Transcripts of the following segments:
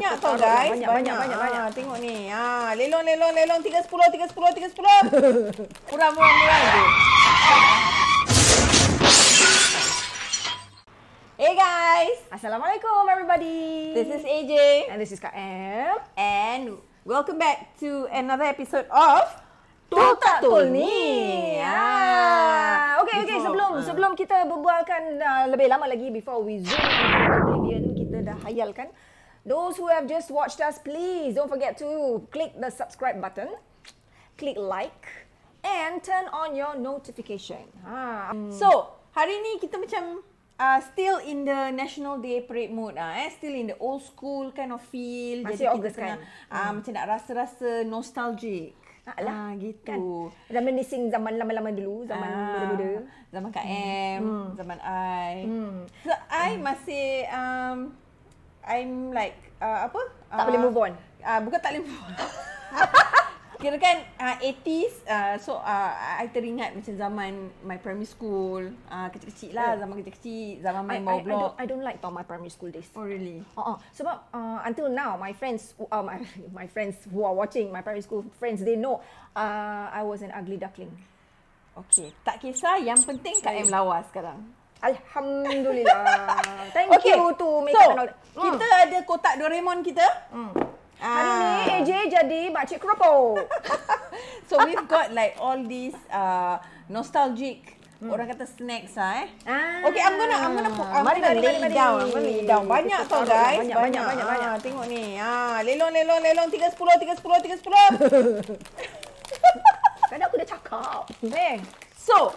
banyak tau lah, guys. Banyak, banyak, banyak. banyak, ah, banyak. tengok ni. Ha, lelong, lelong, lelong. Tiga sepuluh, tiga sepuluh, tiga sepuluh. Kurang, kurang, kurang. Hey guys. Assalamualaikum everybody. This is AJ. And this is KM. And welcome back to another episode of Tuk Tak Tul ah. Okay, okay. Sebelum sebelum kita berbualkan lebih lama lagi before we zoom kita dah hayalkan. Those who have just watched us, please don't forget to click the subscribe button, click like and turn on your notification. Ha. So, hari ni kita macam uh, still in the National Day Parade mood ah, eh? still in the old school kind of feel. Masih Jadi August kita kan? Tengah, hmm. macam nak rasa-rasa nostalgic. Alah, ah, ah, gitu. Kan? menising zaman lama-lama dulu, zaman ah, muda-muda. Zaman KM, hmm. zaman I. Hmm. So, I hmm. masih... Um, I'm like uh, apa? Tak uh, boleh move on. Uh, bukan tak boleh move on. Kira kan uh, 80s uh, so uh, I teringat macam zaman my primary school uh, kecil-kecil lah oh. zaman kecil-kecil zaman main mau blog. I, I, don't, I don't like talk my primary school days. Oh really? Oh uh-uh. sebab uh, until now my friends uh, my my friends who are watching my primary school friends they know uh, I was an ugly duckling. Okay tak kisah yang penting KM lawas sekarang. Alhamdulillah. Thank okay. you tu makeup so, hmm. Kita ada kotak Doraemon kita. Hmm. Ah. Hari ni AJ jadi makcik keropok. so we've got like all these uh, nostalgic hmm. orang kata snacks lah eh. Ah. Okay, I'm gonna, I'm gonna, I'm gonna, mari gonna lay, lay down. Mari down. Banyak tau guys. Banyak, banyak, banyak. banyak, banyak. Ah, tengok ni. Ah, lelong, lelong, lelong. Tiga sepuluh, tiga sepuluh, tiga sepuluh. Kadang aku dah cakap. Eh. So,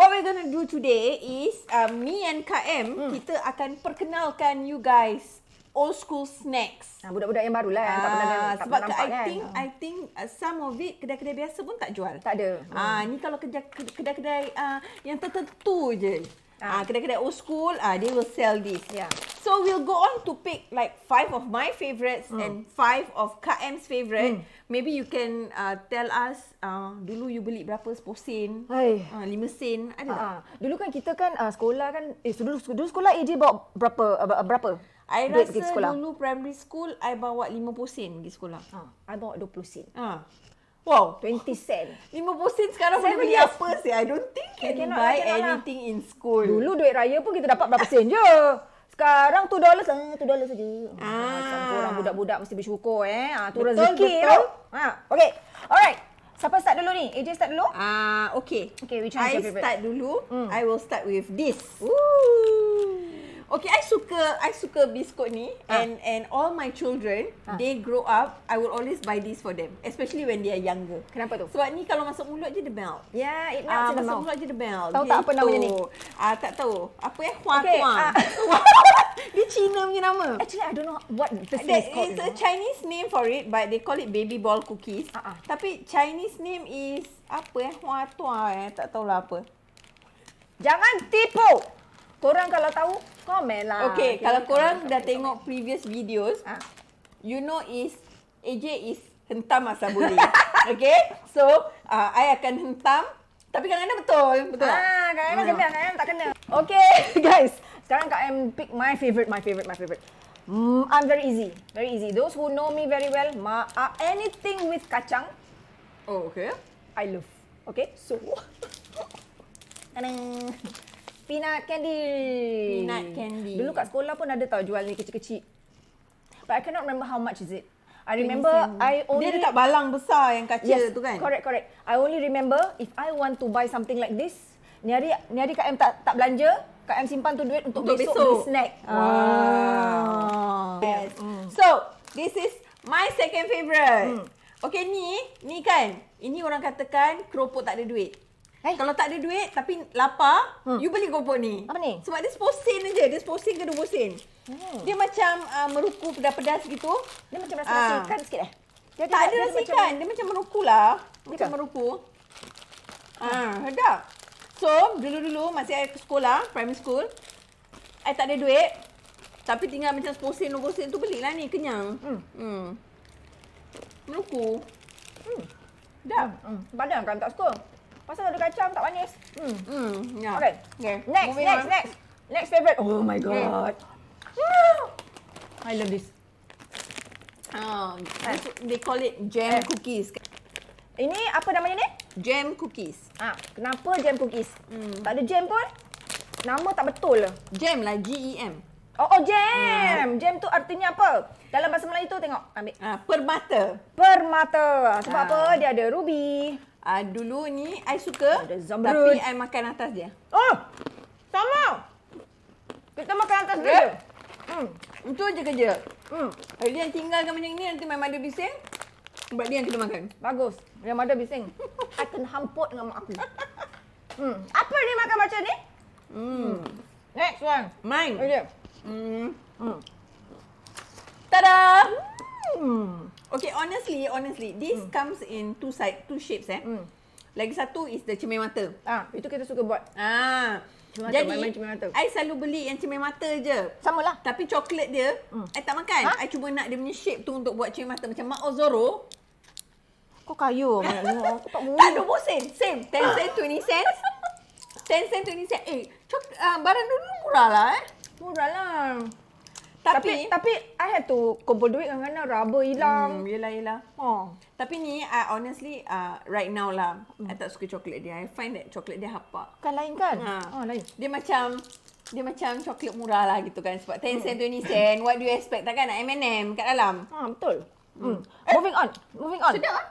What we're gonna do today is uh, me and KM mm. kita akan perkenalkan you guys old school snacks. Ah, budak-budak yang baru lah yang ah, tak pernah ah, tak sebab pernah nampak I kan. Think, ah. I think uh, some of it kedai-kedai biasa pun tak jual. Tak ada. Ah, mm. ni kalau kedai-kedai uh, yang tertentu je. Ah, uh, kedai-kedai old school, ah, uh, they will sell this. Yeah. So we'll go on to pick like five of my favorites mm. and hmm. five of KM's favorite. Mm. Maybe you can uh, tell us uh, dulu you beli berapa sepuluh sen, lima uh, sen, ada uh, tak? Uh, dulu kan kita kan uh, sekolah kan, eh dulu, dulu sekolah AJ bawa berapa? Uh, berapa? I rasa dulu primary school, I bawa lima puluh sen pergi sekolah. Uh, I bawa dua puluh sen. Uh. Wow. 20 sen. 50 sen sekarang boleh beli apa sih? I don't think can, can lah, buy cannot, lah. anything in school. Dulu duit raya pun kita dapat berapa sen je. Sekarang tu dollar saja, ah, tu dollar saja. Ah, orang budak-budak mesti bersyukur eh. Ah, tu rezeki tu. Ha, okey. Alright. Siapa start dulu ni? AJ start dulu? Ah, uh, Okay, Okey, which one I is your favorite? I start dulu. Mm. I will start with this. Ooh. Okay, I suka I suka biskut ni ah. and and all my children ah. they grow up I will always buy this for them especially when they are younger. Kenapa tu? Sebab ni kalau masuk mulut je the melt. Yeah, it melts uh, in mouth. Masuk mulut je the melt. Tahu tak apa namanya ni? Ah tak tahu. Apa eh? Hua okay. Tuang. Uh. Ah. dia Cina punya nama. Actually I don't know what the That is called. It's a Chinese name for it but they call it baby ball cookies. Uh-uh. Tapi Chinese name is apa eh? Hua Tuang eh? Tak tahulah apa. Jangan tipu. Korang kalau tahu, komen lah. Okay, okay, kalau korang komen, dah komen, tengok komen. previous videos, ha? you know is AJ is hentam masa bully. okay, so uh, I akan hentam. Tapi kadang-kadang betul. Betul Ah, tak? kadang hmm. kena, kadang Kena tak kena. Okay, guys. Sekarang Kak M pick my favorite, my favorite, my favorite. Mm, I'm very easy. Very easy. Those who know me very well, ma uh, anything with kacang, oh, okay. I love. Okay, so. peanut candy. Peanut candy. Dulu kat sekolah pun ada tau jual ni kecil-kecil. But I cannot remember how much is it. I remember I only... Dia dekat balang besar yang kaca yes, tu kan? Correct, correct. I only remember if I want to buy something like this, ni hari, ni hari Kak M tak, tak belanja, Kak M simpan tu duit untuk, untuk besok, besok. beli snack. Wow. Ah. Yes. Mm. So, this is my second favourite. Mm. Okay, ni, ni kan, ini orang katakan keropok tak ada duit. Eh? Kalau tak ada duit tapi lapar, hmm. you beli keropok ni. Apa ni? Sebab dia 10 sen aje. Dia 10 sen ke 20 sen. Hmm. Dia macam uh, meruku pedas-pedas gitu. Dia macam rasa uh. Ah. ikan sikit eh. Dia tak ada rasa ikan. Dia macam meruku lah. Dia macam meruku. Ah, hmm. uh, So, dulu-dulu masih saya ke sekolah, primary school. Saya tak ada duit. Tapi tinggal macam 10 sen, 20 sen tu belilah ni. Kenyang. Hmm. Hmm. Meruku. Hmm. Dah. Hmm. Padang hmm. kan tak suka. Pasal ada kacang tak manis. Hmm. Hmm. Yeah. Okay. okay. Next, Moving next, on. next. Next favorite. Oh my god. Okay. I love this. Um, uh, they call it jam uh. cookies. Ini apa namanya ni? Jam cookies. Ah, kenapa jam cookies? Hmm. Tak ada jam pun. Nama tak betul. lah. Jam lah, G E M. Oh, oh jam. Uh. Jam tu artinya apa? Dalam bahasa Melayu tu tengok, ambil. Ah, uh, permata. Permata. Sebab uh. apa? Dia ada ruby uh, dulu ni I suka tapi I makan atas dia. Oh. Sama. Kita makan atas dia. Ya. Hmm. Itu je kerja. Hmm. Hari dia tinggalkan macam ni nanti my mother bising. Sebab dia yang kita makan. Bagus. Yang mother bising. I kena hamput dengan mak aku. hmm. Apa ni makan macam ni? Hmm. hmm. Next one. Mine. Okay. Hmm. Hmm. Tada! Hmm. Okay, honestly, honestly, this mm. comes in two side, two shapes eh. Mm. Lagi satu is the cermin mata. Ah, itu kita suka buat. Ah. Cermin Jadi, mata, cermin mata. I selalu beli yang cermin mata je. Sama lah. Tapi coklat dia, mm. I tak makan. Ha? I cuma nak dia punya shape tu untuk buat cermin mata. Macam Mak Ozoro. Kau kayu, Aku tak murah. Tak, 20 sen. Same. 10 sen, 20 sen. 10 sen, 20 sen. Eh, coklat, uh, barang dulu murah lah eh. Murah lah tapi, tapi tapi I have to kumpul duit dengan mana rubber hilang. Hmm, yelah yelah. Oh. Tapi ni I honestly uh, right now lah hmm. I tak suka coklat dia. I find that coklat dia hapak. Kan lain kan? Ha. Oh lain. Dia macam dia macam coklat murah lah gitu kan sebab 10 hmm. cent 20 cent what do you expect takkan nak M&M kat dalam. Ha betul. Hmm. Eh. Moving on. Moving on. Sedap ah.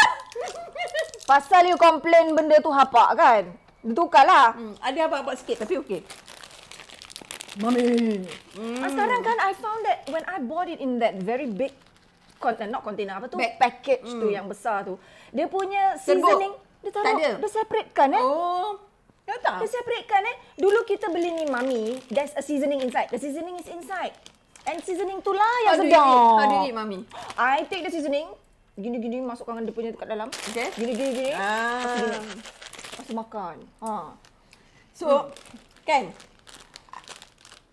Pasal you complain benda tu hapak kan? Tukarlah. Hmm. Ada hapak-hapak sikit tapi okey. Mummy, Mm. Ah, sekarang kan I found that when I bought it in that very big container, not container apa tu? Back. Package mm. tu hmm. yang besar tu. Dia punya seasoning Terbuk. dia taruh Tadde. dia separate kan eh? Oh. Ya tak. Dia separate kan eh? Dulu kita beli ni mummy. there's a seasoning inside. The seasoning is inside. And seasoning tu lah yang sedap. How do mummy. I take the seasoning. Gini-gini masukkan dia punya dekat dalam. Okay. Gini-gini. gini. Ah. Masuk makan. Ha. So, hmm. kan?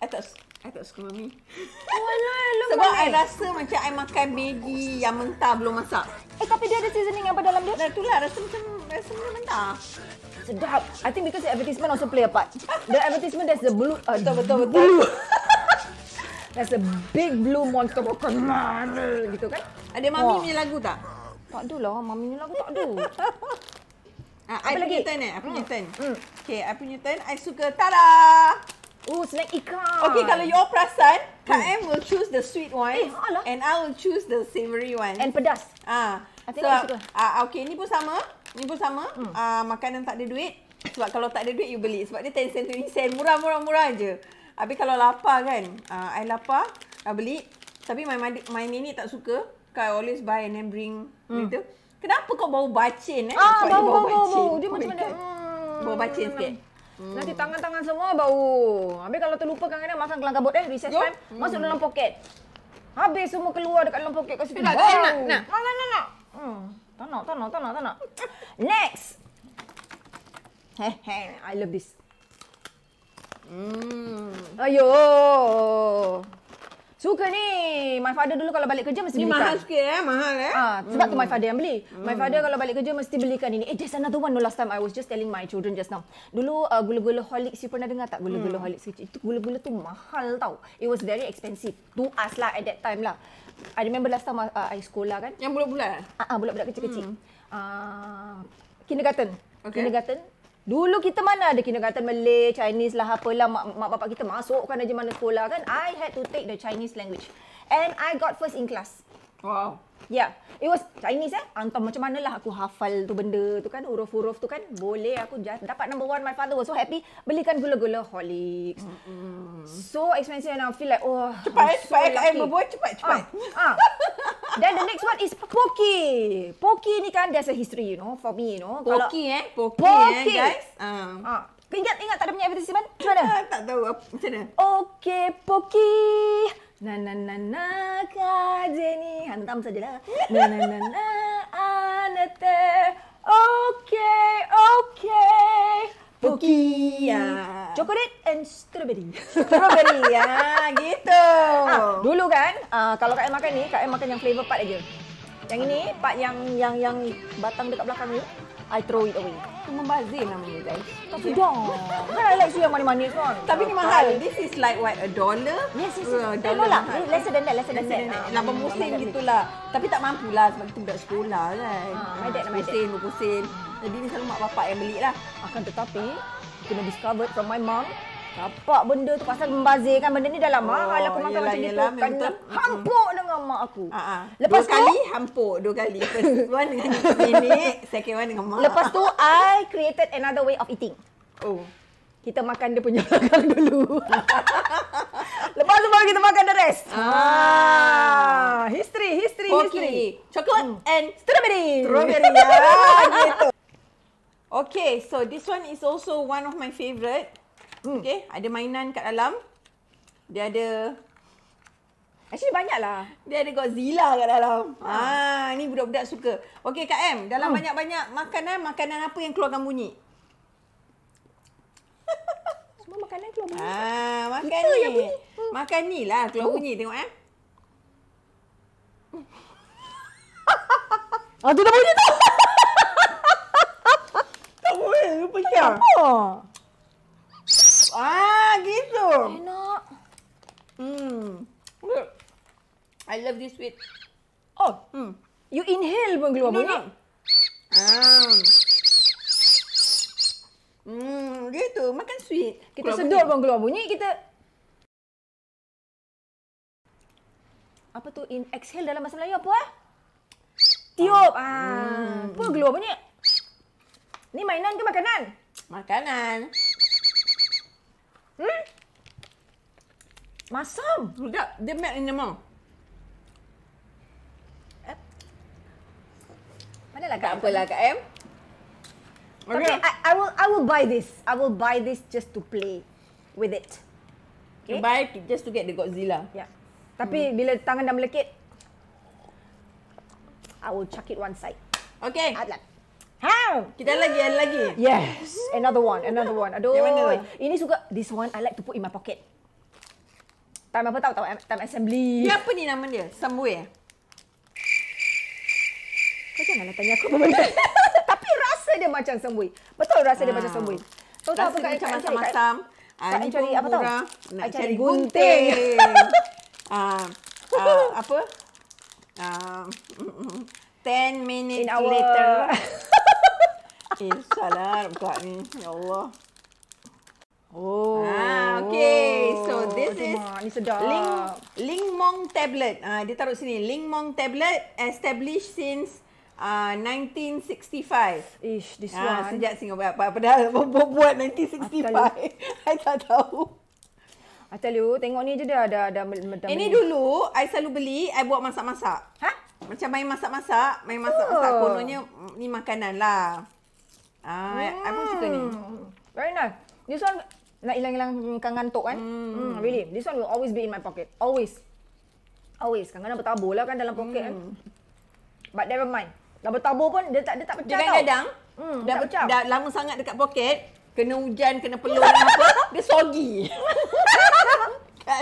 I tak, I tak suka mami. Walau, Sebab mami. I rasa macam I makan Maggi yang mentah belum masak. Eh tapi dia ada seasoning apa dalam dia? Nah, lah, rasa macam rasa macam mentah. Sedap. I think because the advertisement also play a part. The advertisement there's the blue. Uh, betul, betul, betul. there's a big blue monster makan mana gitu kan. Ada ah, mami oh. punya lagu tak? Tak ada lah. Mami punya lagu tak ada. Ah, I punya turn eh. I punya mm. turn. Mm. Okay, I punya turn. I suka. Tada! Oh, snack ikan. Okay, kalau you all perasan, Kak hmm. will choose the sweet one. Eh, ha And I will choose the savory one. And pedas. Ah. I so, ah, uh, okay, ni pun sama. Ni pun sama. Hmm. Ah, hmm. uh, makanan tak ada duit. Sebab kalau tak ada duit, you beli. Sebab dia 10 cent, 20 cent. Murah, murah, murah je. Habis kalau lapar kan, ah, uh, I lapar, I beli. Tapi my, my, my tak suka. Kau always buy and then bring. Hmm. Gitu. Kenapa kau bau bacin eh? Ah, bau, bau, bau, bau, bau. Dia oh macam mana? Hmm, bau bacin hmm, sikit. Hmm. Hmm. Nanti tangan-tangan semua bau. Habis kalau terlupa kan kena makan kelang kabut eh recess time, hmm. masuk dalam poket. Habis semua keluar dekat dalam poket kat situ. Eh, ah, nak, nak, nak. Nak, nak, nak. Tak nak, tak nak, tak nak, tak nak. Next. Hehe, I love this. Hmm. Ayo. Suka ni. My father dulu kalau balik kerja mesti ni belikan. Ni mahal sikit eh. Mahal eh. Ah, sebab mm. tu my hmm. father yang beli. Mm. My hmm. father kalau balik kerja mesti belikan ini. Eh, there's another one. The last time I was just telling my children just now. Dulu uh, gula-gula Holics. You pernah dengar tak gula-gula mm. Holics kecil? Itu gula-gula tu mahal tau. It was very expensive. To us lah at that time lah. I remember last time uh, I sekolah kan. Yang bulat-bulat? Ah, ah bulat-bulat kecil-kecil. Mm. Uh, kindergarten. Okay. Kindergarten. Dulu kita mana ada kindergarten Malay, Chinese lah, apalah mak, mak bapak kita masukkan aja mana sekolah kan. I had to take the Chinese language. And I got first in class. Wow. Yeah. It was Chinese eh. Entah macam manalah aku hafal tu benda tu kan. Huruf-huruf tu kan. Boleh aku just dapat number one. My father was so happy. Belikan gula-gula Horlicks. Mm-hmm. So expensive and I feel like oh. Cepat cepat eh? so cepat eh. cepat, cepat. Ah. ah. Then the next one is Poki. Poki ni kan there's a history you know for me you know. Poki eh. Poki, eh, poki. eh guys. Uh. Ah. Ha. Ah. ingat, ingat tak ada punya advertisement? Macam mana? Ah, tak tahu. Macam mana? Okay, Poki. Na na na na kaje ni hantam sajalah. Na na na na anete. Okay, okay. Poki. Poki. Yeah. Kan? Coklat and strawberry. strawberry. ya, gitu. Ha, dulu kan, uh, kalau Kak makan ni, Kak makan yang flavor part aja. Yang ini, part yang yang yang batang dekat belakang ni, I throw it away. Itu membazir ni guys. Tak sedap. Kan I like yang manis-manis kan? Tapi ni mahal. Kan? This is like what, a dollar? Yes, yes. Uh, dollar lah. Less than that, less than that. Ah, Nak bermusim gitulah. Tapi tak mampu lah sebab kita budak sekolah kan. Ha, my dad, my dad. Pusin, pusin. Jadi ni selalu mak bapak yang beli lah. Akan tetapi, kena discover from my mom. Kapak benda tu pasal membazir kan benda ni dah lama. Oh, Hal aku makan yelah, macam yelah, ni tu. Kena hampuk mm. dengan mak aku. Uh-huh. Lepas dua tu, kali hampuk. Dua kali. First one dengan nenek. Second one dengan mak. Lepas tu, I created another way of eating. Oh. Kita makan dia punya belakang dulu. Lepas tu baru kita makan the rest. Ah. ah. History, history, okay. history. Chocolate mm. and strawberry. Strawberry. Ah, Okay, so this one is also one of my favourite. Mm. Okay, ada mainan kat dalam. Dia ada... Actually banyak lah. Dia ada Godzilla kat dalam. Ha. Ah, ni budak-budak suka. Okay, Kak M. Dalam mm. banyak-banyak makanan, makanan apa yang keluarkan bunyi? Semua makanan keluar bunyi. Ah, makan ni. Yang bunyi. Hmm. Makan ni lah keluar oh. bunyi. Tengok eh. Ah, tu dah bunyi tu. Lupa Ay, Apa? Ah, gitu. Enak. Hmm. I love this sweet. Oh, hmm. You inhale pun keluar bunyi. Hmm. Hmm, gitu. Makan sweet. Kita keluar sedut bunyi. pun keluar bunyi, kita... Apa tu? In exhale dalam bahasa Melayu apa eh? Tiup. Ah. Hmm. Ah, apa keluar bunyi? Ni mainan ke makanan? Makanan. Hmm? Masam. Sudah dia melt in mau. Mana lah Kak Tak apalah Kak M. Okay, okay I, I, will I will buy this. I will buy this just to play with it. Okay? You buy just to get the Godzilla. Yeah. Tapi hmm. bila tangan dah melekit, I will chuck it one side. Okay. Adlan. How? Kita lagi, ada lagi. Yes. Another one, another one. Aduh. Yang mana? Ini suka. This one I like to put in my pocket. Time apa tahu? Time assembly. Ini apa ni nama dia? Samway? Eh? Kau janganlah tanya aku apa benda. Tapi rasa dia macam samway. Betul rasa dia macam ah. samway. So, tak apa, dia macam macam? masam Kak Ani cari ah, apa tahu? Nak cari, gunting. Ah, ah, apa? Uh, 10 minutes later. Eh, salah nak buka ni. Ya Allah. Oh. Ah, okay. So, oh, this okay, is ni sedap. Ling, Lingmong Tablet. Ah, dia taruh sini. Lingmong Tablet established since Uh, ah, 1965. Ish, this ah, one. Sejak Singapura. Padahal buat, buat 1965. I, tak tahu. I tell you, tengok ni je dah. ada ada medam. Ini dulu, I selalu beli, I buat masak-masak. Ha? Macam main masak-masak. Main masak-masak. Oh. Kononnya, ni makanan lah. Ah, aku suka ni. Very nice. This one nak hilang-hilangkan ngantuk kan? Mm. really. This one will always be in my pocket. Always. Always. Kadang-kadang bertabur lah kan dalam poket mm. kan. Hmm. But never mind. Dah bertabur pun dia tak dia tak pecah Dengan tau. Kadang hmm, dah pecah. Dah lama sangat dekat poket, kena hujan, kena peluh apa, dia sogi. Kan?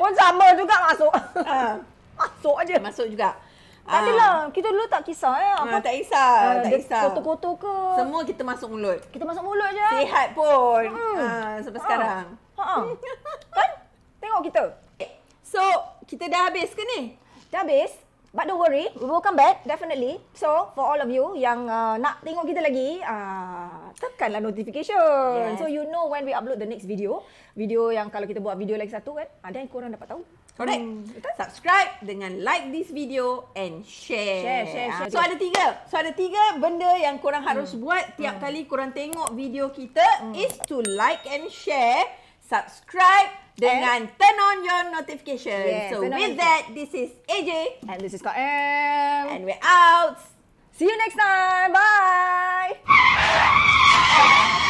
pun sama juga masuk. Ah. Masuk aja. Masuk juga. Tak adalah. Ah. Kita dulu tak kisah eh. Ah, Apa ha, tak kisah. Uh, tak kisah. Kotor-kotor ke? Semua kita masuk mulut. Kita masuk mulut je. Sihat pun. Hmm. Uh, sampai ha. sekarang. Ha. kan? Tengok kita. So, kita dah habis ke ni? Dah habis. But don't worry, we will come back definitely. So for all of you yang uh, nak tengok kita lagi, uh, tekanlah notification. Yes. So you know when we upload the next video. Video yang kalau kita buat video lagi satu kan, ada yang korang dapat tahu. Correct. Hmm. Kita subscribe dengan like this video and share. Share, share, ah, share. So ada tiga. So ada tiga benda yang korang hmm. harus buat tiap hmm. kali korang tengok video kita hmm. is to like and share, subscribe dengan eh? turn on your notification. Yeah, so with that, this is AJ and this is KM and we're out. See you next time. Bye.